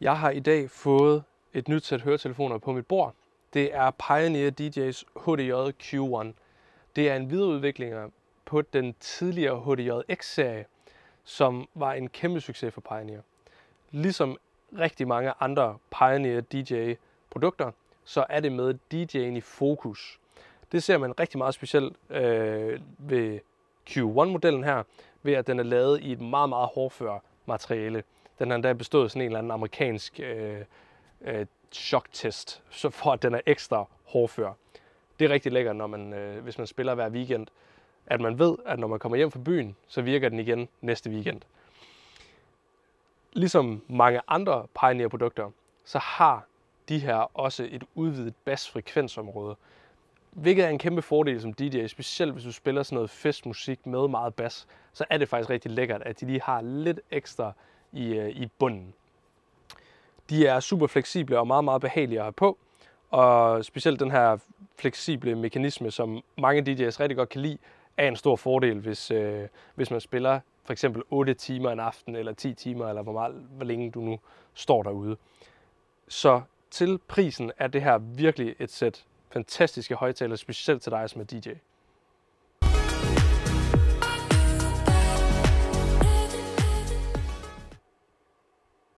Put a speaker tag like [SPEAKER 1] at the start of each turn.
[SPEAKER 1] Jeg har i dag fået et nyt sæt høretelefoner på mit bord. Det er Pioneer DJ's HDJ Q1. Det er en videreudvikling på den tidligere HDJ X-serie, som var en kæmpe succes for Pioneer. Ligesom rigtig mange andre Pioneer DJ-produkter, så er det med DJ'en i fokus. Det ser man rigtig meget specielt øh, ved Q1-modellen her, ved at den er lavet i et meget, meget hårdfør materiale. Den har endda bestået sådan en eller anden amerikansk øh, øh, choktest, så for at den er ekstra hårdfør. Det er rigtig lækkert, når man, øh, hvis man spiller hver weekend, at man ved, at når man kommer hjem fra byen, så virker den igen næste weekend. Ligesom mange andre Pioneer-produkter, så har de her også et udvidet basfrekvensområde, hvilket er en kæmpe fordel som DJ, specielt hvis du spiller sådan noget festmusik med meget bas, så er det faktisk rigtig lækkert, at de lige har lidt ekstra i, øh, i bunden. De er super fleksible og meget, meget behagelige at have på, og specielt den her fleksible mekanisme, som mange DJ's rigtig godt kan lide, er en stor fordel, hvis, øh, hvis man spiller for eksempel 8 timer en aften, eller 10 timer, eller hvor, meget, hvor længe du nu står derude. Så til prisen er det her virkelig et sæt fantastiske højtaler, specielt til dig som er DJ.